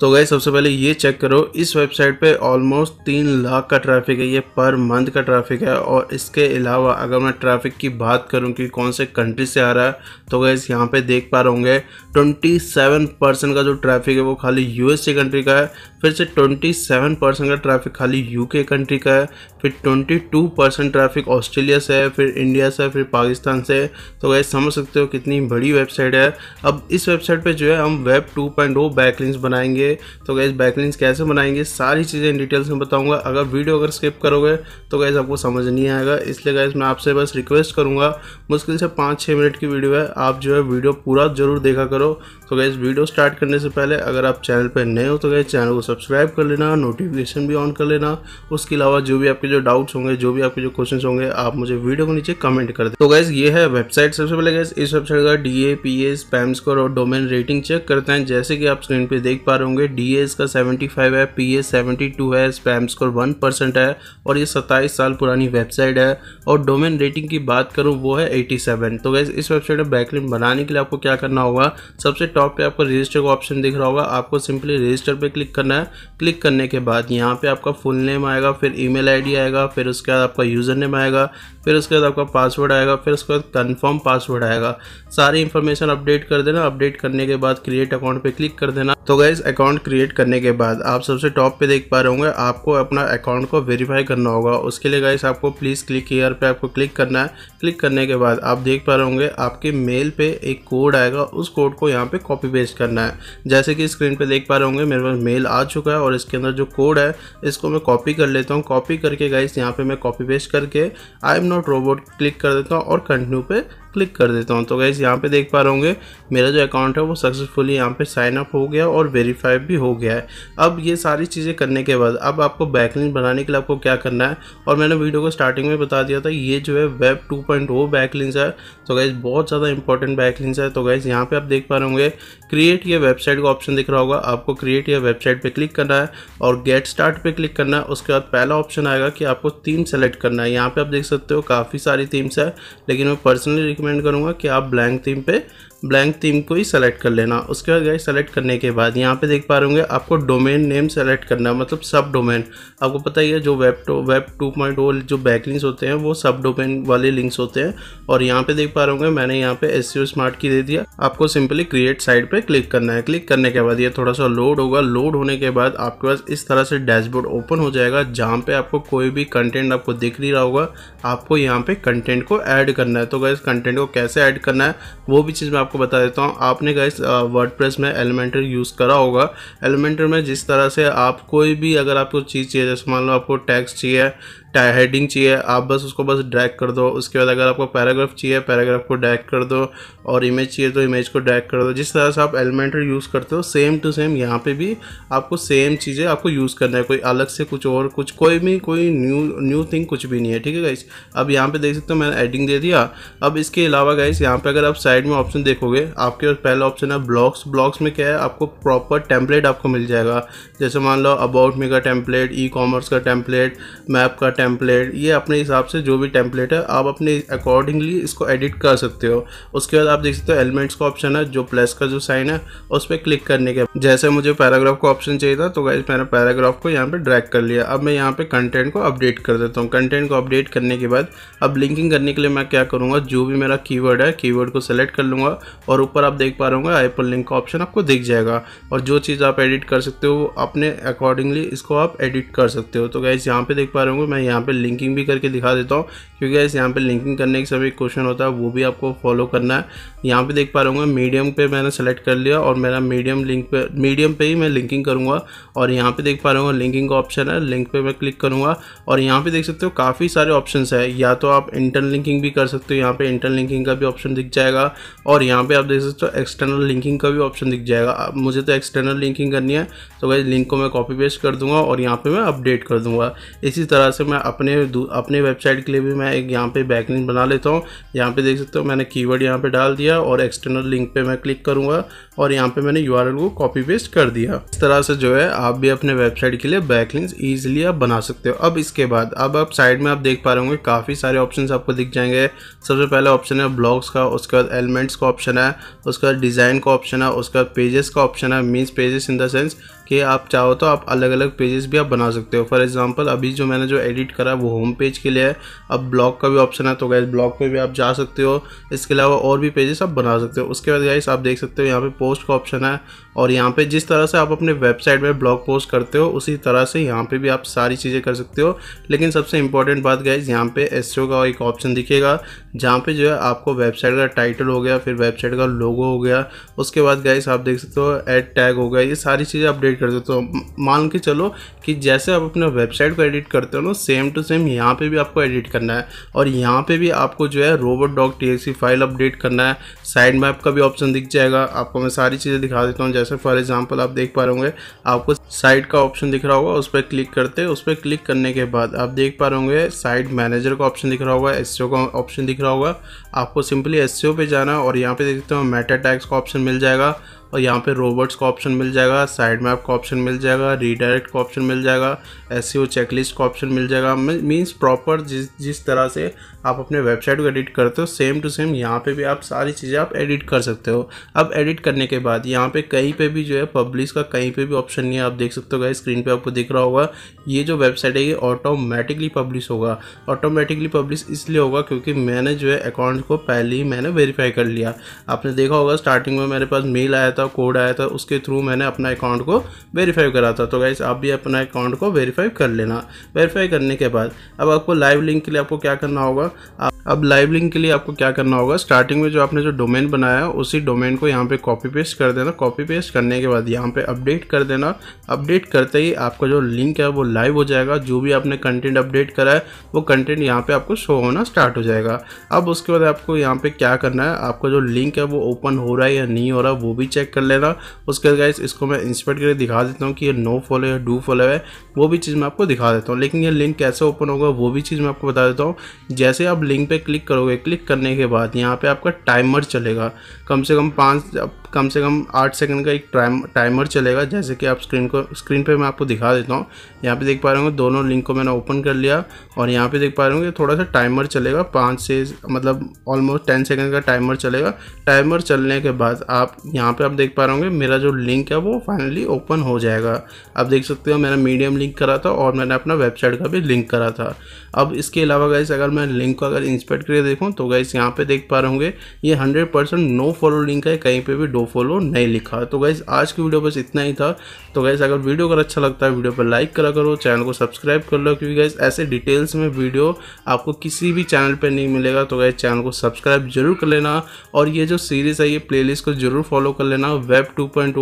तो गए सबसे पहले ये चेक करो इस वेबसाइट पे ऑलमोस्ट तीन लाख का ट्रैफिक है ये पर मंथ का ट्रैफिक है और इसके अलावा अगर मैं ट्रैफिक की बात करूँ कि कौन से कंट्री से आ रहा है तो गए यहाँ पे देख पा रहे होंगे 27 परसेंट का जो ट्रैफिक है वो खाली यूएसए कंट्री का है फिर से 27 परसेंट का ट्रैफिक खाली यूके कंट्री का है फिर 22 परसेंट ट्रैफिक ऑस्ट्रेलिया से है फिर इंडिया से फिर पाकिस्तान से तो गैस समझ सकते हो कितनी बड़ी वेबसाइट है अब इस वेबसाइट पे जो है हम वेब 2.0 पॉइंट बैकलिंग्स बनाएंगे तो गैस बैकलिंग्स कैसे बनाएंगे सारी चीज़ें डिटेल्स में बताऊँगा अगर वीडियो अगर स्किप करोगे तो गैस आपको समझ नहीं आएगा इसलिए गैस मैं आपसे बस रिक्वेस्ट करूँगा मुश्किल से पाँच छः मिनट की वीडियो है आप जो है वीडियो पूरा ज़रूर देखा करो तो गैस वीडियो स्टार्ट करने से पहले अगर आप चैनल पर नए हो तो गए चैनल को सब्सक्राइब कर लेना नोटिफिकेशन भी ऑन कर लेना उसके अलावा जो भी आपके जो डाउट्स होंगे जो भी आपके जो क्वेश्चन होंगे आप मुझे वीडियो को नीचे कमेंट कर दे तो गैस ये है वेबसाइट सबसे पहले गैस इस वेबसाइट का D A P spam score और डोमेन रेटिंग चेक करते हैं जैसे कि आप स्क्रीन पे देख पा रहे होंगे डी एस का सेवेंटी फाइव है पी एस सेवेंटी टू है स्पैम स्कोर वन परसेंट है और ये सत्ताईस साल पुरानी वेबसाइट है और डोमेन रेटिंग की बात करूँ वो है एटी सेवन तो गैस इस वेबसाइट में बैकलिंग बनाने के लिए आपको क्या करना होगा सबसे टॉप पे आपको रजिस्टर का ऑप्शन दिख रहा होगा आपको सिंपली रजिस्टर पे क्लिक करना है क्लिक करने के बाद यहाँ पे आपका फुल नेम आएगा फिर ईमेल आईडी आएगा आएगा फिर उसके बाद आपका यूज़र नेम आएगा फिर उसके बाद आपका पासवर्ड आएगा फिर उसके बाद कन्फर्म पासवर्ड आएगा सारी इन्फॉर्मेशन अपडेट कर देना अपडेट करने के बाद क्रिएट अकाउंट पे क्लिक कर देना तो गैस अकाउंट क्रिएट करने के बाद आप सबसे टॉप पे देख पा रहे होंगे आपको अपना अकाउंट को वेरीफाई करना होगा उसके लिए गैस आपको प्लीज़ क्लिक ईयर पर आपको क्लिक करना है क्लिक करने के बाद आप देख पा रहे होंगे आपके मेल पर एक कोड आएगा उस कोड को यहाँ पर कॉपी पेस्ट करना है जैसे कि स्क्रीन पर देख पा रहे होंगे मेरे पास मेल आ चुका है और इसके अंदर जो कोड है इसको मैं कॉपी कर लेता हूँ कॉपी करके गाइस यहाँ पे मैं कॉपी पेस्ट करके I am not robot click कर देता हूँ और कंटिन्यू पे क्लिक कर देता हूँ तो गैस यहाँ पे देख पा रहे होंगे मेरा जो अकाउंट है वो सक्सेसफुली यहाँ पे साइन अप हो गया और वेरीफाई भी हो गया है अब ये सारी चीज़ें करने के बाद अब आपको बैकलिंक बनाने के लिए आपको क्या करना है और मैंने वीडियो को स्टार्टिंग में बता दिया था ये जो है वेब टू पॉइंट वो बैकलिंग्स है तो गैस बहुत ज़्यादा इंपॉर्टेंट बैकलिंग्स है तो गैस यहाँ पर आप देख पा रहे होंगे क्रिएट या वेबसाइट का ऑप्शन दिख रहा होगा आपको क्रिएट या वेबसाइट पर क्लिक करना है और गेट स्टार्ट पर क्लिक करना है उसके बाद पहला ऑप्शन आएगा कि आपको थीम सेलेक्ट करना है यहाँ पर आप देख सकते हो काफ़ी सारी थीम्स है लेकिन मैं पर्सनली रिकमेंड करूँगा कि आप ब्लैंक थीम पे ब्लैंक थीम को ही सेलेक्ट कर लेना उसके बाद गाइस सेलेक्ट करने के बाद यहाँ पे देख पा रहे होंगे आपको डोमेन नेम सेलेक्ट करना मतलब सब डोमेन आपको पता ही है जो web two web two point वो जो बैकलिंक्स होते हैं वो सब डोमेन वाले लिंक्स होते हैं और यहाँ पे देख पा रहे होंगे मैंने यहाँ पे एस स्मार्ट की दे दिया आपको सिंपली क्रिएट साइड पर क्लिक करना है क्लिक करने के बाद ये थोड़ा सा लोड होगा लोड होने के बाद आपके पास इस तरह से डैशबोर्ड ओपन हो जाएगा जहाँ पर आपको कोई भी कंटेंट आपको दिख नहीं रहा होगा आपको यहाँ पर कंटेंट को ऐड करना है तो गैस कंटेंट एलिमेंट को कैसे ऐड करना है वो भी चीज़ मैं आपको बता देता हूँ आपने वर्ड वर्डप्रेस में एलिमेंटर यूज़ करा होगा एलिमेंटर में जिस तरह से आप कोई भी अगर आपको चीज़ चाहिए जैसे मान लो आपको टैक्स चाहिए हेडिंग चाहिए आप बस उसको बस ड्रैग कर दो उसके बाद अगर आपको पैराग्राफ चाहिए पैराग्राफ को ड्रैग कर दो और इमेज चाहिए तो इमेज को ड्रैग कर दो जिस तरह से आप एलिमेंटर यूज़ करते हो सेम टू सेम यहाँ पे भी आपको सेम चीज़ें आपको यूज़ करना है कोई अलग से कुछ और कुछ कोई भी कोई न्यू न्यू थिंग कुछ भी नहीं है ठीक है गाइस अब यहाँ पे देख सकते हो मैंने एडिंग दे दिया अब इसके अलावा गाइस यहाँ पर अगर आप साइड में ऑप्शन देखोगे आपके पास पहला ऑप्शन है ब्लॉक्स ब्लॉक्स में क्या है आपको प्रॉपर टेम्पलेट आपको मिल जाएगा जैसे मान लो अबाउट मी का टेम्पलेट ई कॉमर्स का टेम्पलेट मैप का टेम्पलेट ये अपने हिसाब से जो भी टेम्पलेट है आप अपने अकॉर्डिंगली इसको एडिट कर सकते हो उसके बाद आप देख सकते हो एलिमेंट्स का ऑप्शन है जो प्लस का जो साइन है उस पर क्लिक करने के जैसे मुझे पैराग्राफ का ऑप्शन चाहिए था तो गाइज मैंने पैराग्राफ को यहाँ पर ड्रैक कर लिया अब मैं यहाँ पर कंटेंट को अपडेट कर देता हूँ कंटेंट को अपडेट करने के बाद अब लिंकिंग करने के लिए मैं क्या करूँगा जो भी मेरा की है की को सेलेक्ट कर लूँगा और ऊपर आप देख पा रहे होंगे हाइपर लिंक का ऑप्शन आपको दिख जाएगा और जो चीज़ आप एडिट कर सकते हो वो अपने अकॉर्डिंगली इसको आप एडिट कर सकते हो तो गाइज यहाँ पे देख पा रहे होंगे मैं यहाँ यहाँ पे लिंकिंग भी करके दिखा देता हूँ क्योंकि इस यहाँ पे लिंकिंग करने के सभी क्वेश्चन होता है वो भी आपको फॉलो करना है यहाँ पे देख पा रहा मीडियम पे मैंने सेलेक्ट कर लिया और मेरा मीडियम लिंक पे मीडियम पे ही मैं लिंकिंग करूँगा और यहाँ पे देख पा रहा हूँ लिंकिंग का ऑप्शन है लिंक पे मैं क्लिक करूँगा और यहाँ पे देख सकते हो काफ़ी सारे ऑप्शन है या तो आप इंटरन लिंकिंग भी कर सकते हो यहाँ पे इंटरन लिंकिंग का भी ऑप्शन दिख जाएगा और यहाँ पे आप देख सकते हो एक्सटर्नल लिंकिंग का भी ऑप्शन दिख जाएगा मुझे तो एक्सटर्नल लिंकिंग करनी है तो वैसे लिंक को मैं कॉपी पेस्ट कर दूंगा और यहाँ पे मैं अपडेट कर दूंगा इसी तरह से मैं अपने अपने वेबसाइट के लिए भी मैं एक यहाँ पे बैकलिंक बना लेता हूँ यहाँ पे देख सकते हो मैंने कीवर्ड यहाँ पे डाल दिया और एक्सटर्नल लिंक पे मैं क्लिक करूँगा और यहाँ पे मैंने यू को कॉपी पेस्ट कर दिया इस तरह से जो है आप भी अपने वेबसाइट के लिए बैकलिंक्स ईजिली आप बना सकते हो अब इसके बाद अब आप साइड में आप देख पा रहे होंगे काफ़ी सारे ऑप्शन आपको दिख जाएंगे सबसे पहला ऑप्शन है ब्लॉग्स का उसके बाद एलिमेंट्स का ऑप्शन है उसके बाद डिज़ाइन का ऑप्शन है उसके बाद पेजेस का ऑप्शन है means pages in the sense कि आप चाहो तो आप अलग अलग पेजेस भी आप बना सकते हो फॉर एग्जांपल अभी जो मैंने जो एडिट करा वो होम पेज के लिए है अब ब्लॉग का भी ऑप्शन है तो गैस ब्लॉग पे भी आप जा सकते हो इसके अलावा और भी पेजेस आप बना सकते हो उसके बाद गैस आप देख सकते हो यहाँ पर पोस्ट का ऑप्शन है और यहाँ पर जिस तरह से आप अपने वेबसाइट पर ब्लॉग पोस्ट करते हो उसी तरह से यहाँ पर भी आप सारी चीज़ें कर सकते हो लेकिन सबसे इंपॉर्टेंट बात गैस यहाँ पर एस का एक ऑप्शन दिखेगा जहाँ पर जो है आपको वेबसाइट का टाइटल हो गया फिर वेबसाइट का लोगो हो गया उसके बाद गैस आप देख सकते हो एड टैग हो गया ये सारी चीज़ें अपडेट एडिट कर सकते हो तो मान के चलो कि जैसे आप अपने वेबसाइट को एडिट करते हो ना सेम टू सेम यहाँ पे भी आपको एडिट करना है और यहाँ पे भी आपको जो है robot dot T file update करना है साइड मैप का भी ऑप्शन दिख जाएगा आपको मैं सारी चीज़ें दिखा देता हूँ जैसे फॉर एग्जाम्पल आप देख पा रहे होंगे आपको साइड का ऑप्शन दिख रहा होगा उस पर क्लिक करते उस पर क्लिक करने के बाद आप देख पा रहे होंगे साइड मैनेजर का ऑप्शन दिख रहा होगा एस e का ऑप्शन दिख रहा होगा आपको सिंपली एस e पे जाना और यहाँ पे देखते हो मेटा टैक्स का ऑप्शन मिल जाएगा और यहाँ पे रोबोट्स का ऑप्शन मिल जाएगा साइड मैप का ऑप्शन मिल जाएगा रीडायरेक्ट का ऑप्शन मिल जाएगा एस चेकलिस्ट e का ऑप्शन मिल जाएगा मीन्स प्रॉपर जिस जिस तरह से आप अपने वेबसाइट को एडिट करते हो सेम टू सेम यहाँ पे भी आप सारी चीज़ें आप एडिट कर सकते हो अब एडिट करने के बाद यहाँ पे कहीं पे भी जो है पब्लिश का कहीं पे भी ऑप्शन नहीं है आप देख सकते हो स्क्रीन पे आपको दिख रहा होगा ये जो वेबसाइट है ये ऑटोमेटिकली पब्लिश होगा ऑटोमेटिकली पब्लिश इसलिए होगा क्योंकि मैंने जो है अकाउंट को पहले ही मैंने वेरीफाई कर लिया आपने देखा होगा स्टार्टिंग में मेरे पास मेल आया था था कोड आया था उसके थ्रू मैंने अपना अकाउंट को वेरीफाई करा था तो गाइज आप भी अपना अकाउंट को वेरीफाई कर लेना वेरीफाई करने के बाद अब आपको लाइव लिंक के लिए आपको क्या करना होगा आप अब लाइव लिंक के लिए आपको क्या करना होगा स्टार्टिंग में जो आपने जो डोमेन बनाया है उसी डोमेन को यहाँ पे कॉपी पेस्ट कर देना कॉपी पेस्ट करने के बाद यहाँ पे अपडेट कर देना अपडेट करते ही आपका जो लिंक है वो लाइव हो जाएगा जो भी आपने कंटेंट अपडेट करा है वो कंटेंट यहाँ पे आपको शो होना स्टार्ट हो जाएगा अब उसके बाद आपको यहाँ पे क्या करना है आपका जो लिंक है वो ओपन हो रहा है या नहीं हो रहा वो भी चेक कर लेना उसके बाद गाइस इसको मैं इंस्पेक्ट करके दिखा देता हूँ कि ये नो फॉलो या डू फॉलो है वो भी चीज़ मैं आपको दिखा देता हूँ लेकिन ये लिंक कैसे ओपन होगा वो भी चीज़ मैं आपको बता देता हूँ जैसे आप लिंक पे क्लिक करोगे क्लिक करने के बाद यहाँ पे आपका टाइमर चलेगा कम से कम पाँच कम से कम आठ सेकंड का एक टाइम टाइमर चलेगा जैसे कि आप स्क्रीन को स्क्रीन पे मैं आपको दिखा देता हूँ यहाँ पे देख पा रहे होंगे दोनों लिंक को मैंने ओपन कर लिया और यहाँ पे देख पा रहे होंगे थोड़ा सा टाइमर चलेगा पाँच से मतलब ऑलमोस्ट टेन सेकंड का टाइमर चलेगा टाइमर चलने के बाद आप यहाँ पर आप देख पा रहे होंगे मेरा जो लिंक है वो फाइनली ओपन हो जाएगा आप देख सकते हो मैंने मीडियम लिंक करा था और मैंने अपना वेबसाइट का भी लिंक करा था अब इसके अलावा गाइस अगर मैं लिंक को अगर इंस्पेक्ट करके देखूँ तो गाइज यहाँ पे देख पा रहे होंगे ये 100 परसेंट नो फॉलो लिंक है कहीं पे भी डो फॉलो नहीं लिखा है तो गाइज आज की वीडियो बस इतना ही था तो गाइज अगर वीडियो अगर अच्छा लगता है वीडियो पर लाइक करा करो चैनल को सब्सक्राइब कर लो क्योंकि गाइस ऐसे डिटेल्स में वीडियो आपको किसी भी चैनल पर नहीं मिलेगा तो गाइज चैनल को सब्सक्राइब जरूर कर लेना और ये जो सीरीज़ है ये प्ले को जरूर फॉलो कर लेना वेब टू पॉइंट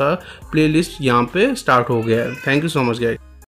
का का लिस्ट यहाँ पे स्टार्ट हो गया है thank you so much guys